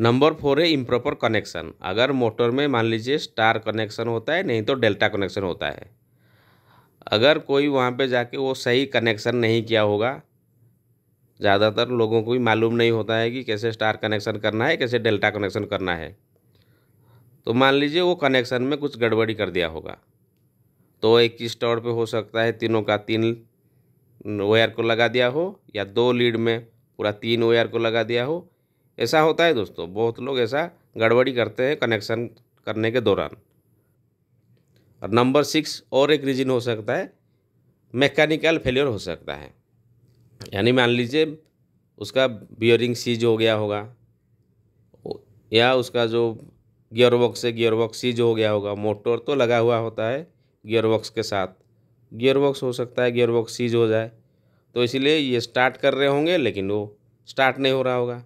number four है improper connection अगर motor में मान लीजिए स्टार कनेक्शन होता है नहीं तो डेल्टा कनेक्शन होता है अगर कोई वहाँ पे जाके वो सही कनेक्शन नहीं किया होगा ज़्यादातर लोगों को भी मालूम नहीं होता है कि कैसे स्टार कनेक्शन करना है कैसे डेल्टा कनेक्शन करना है तो मान लीजिए वो कनेक्शन में कुछ गड़बड़ी कर दिया होगा तो एक ही स्टोर पर हो सकता है तीनों का तीन वायर को लगा दिया हो या दो लीड में पूरा तीन वायर को लगा दिया हो ऐसा होता है दोस्तों बहुत लोग ऐसा गड़बड़ी करते हैं कनेक्शन करने के दौरान और नंबर सिक्स और एक रीजन हो सकता है मैकेनिकल फेलियर हो सकता है यानी मान लीजिए उसका बियरिंग सीज हो गया होगा या उसका जो गियर बॉक्स से गियर सीज हो गया होगा मोटर तो लगा हुआ होता है गियर के साथ गियरबॉक्स हो सकता है गियरबॉक्स सीज हो जाए तो इसलिए ये स्टार्ट कर रहे होंगे लेकिन वो स्टार्ट नहीं हो रहा होगा